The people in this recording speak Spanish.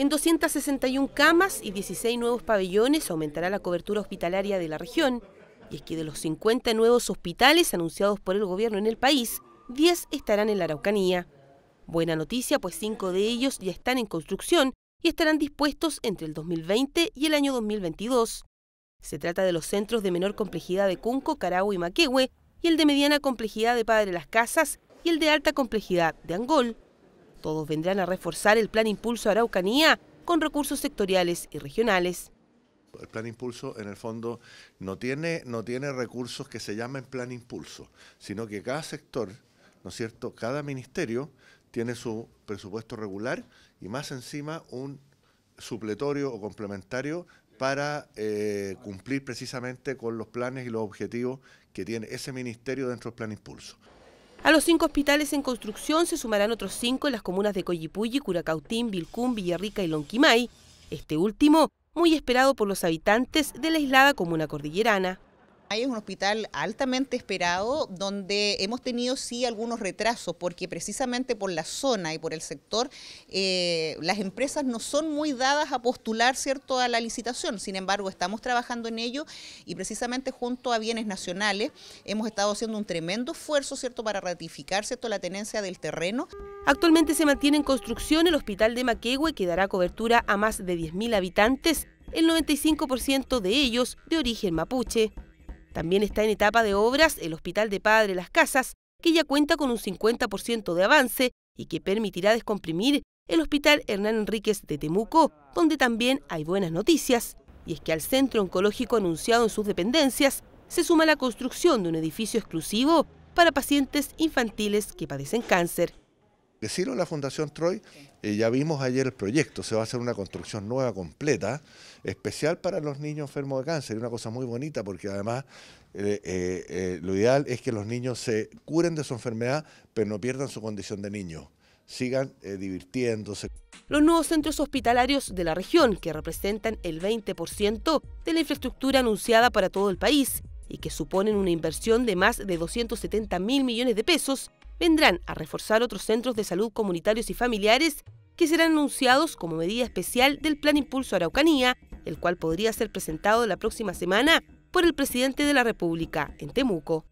En 261 camas y 16 nuevos pabellones aumentará la cobertura hospitalaria de la región. Y es que de los 50 nuevos hospitales anunciados por el gobierno en el país, 10 estarán en la Araucanía. Buena noticia, pues 5 de ellos ya están en construcción y estarán dispuestos entre el 2020 y el año 2022. Se trata de los centros de menor complejidad de Cunco, Carahue y Maquehue, y el de mediana complejidad de Padre Las Casas y el de alta complejidad de Angol. Todos vendrán a reforzar el Plan Impulso Araucanía con recursos sectoriales y regionales. El Plan Impulso en el fondo no tiene, no tiene recursos que se llamen Plan Impulso, sino que cada sector, ¿no es cierto?, cada ministerio tiene su presupuesto regular y más encima un supletorio o complementario para eh, cumplir precisamente con los planes y los objetivos que tiene ese ministerio dentro del Plan Impulso. A los cinco hospitales en construcción se sumarán otros cinco en las comunas de Coyipulli, Curacautín, Vilcún, Villarrica y Lonquimay, este último muy esperado por los habitantes de la aislada comuna cordillerana. Es un hospital altamente esperado donde hemos tenido sí algunos retrasos porque precisamente por la zona y por el sector eh, las empresas no son muy dadas a postular cierto a la licitación. Sin embargo, estamos trabajando en ello y precisamente junto a bienes nacionales hemos estado haciendo un tremendo esfuerzo cierto para ratificar la tenencia del terreno. Actualmente se mantiene en construcción el hospital de Maquehue que dará cobertura a más de 10.000 habitantes, el 95% de ellos de origen mapuche. También está en etapa de obras el Hospital de Padre Las Casas, que ya cuenta con un 50% de avance y que permitirá descomprimir el Hospital Hernán Enríquez de Temuco, donde también hay buenas noticias. Y es que al centro oncológico anunciado en sus dependencias se suma la construcción de un edificio exclusivo para pacientes infantiles que padecen cáncer. Decirlo la Fundación Troy, eh, ya vimos ayer el proyecto, se va a hacer una construcción nueva, completa, especial para los niños enfermos de cáncer. y una cosa muy bonita porque además eh, eh, lo ideal es que los niños se curen de su enfermedad, pero no pierdan su condición de niño sigan divirtiéndose. Los nuevos centros hospitalarios de la región, que representan el 20% de la infraestructura anunciada para todo el país y que suponen una inversión de más de 270 mil millones de pesos, vendrán a reforzar otros centros de salud comunitarios y familiares que serán anunciados como medida especial del Plan Impulso Araucanía, el cual podría ser presentado la próxima semana por el presidente de la República en Temuco.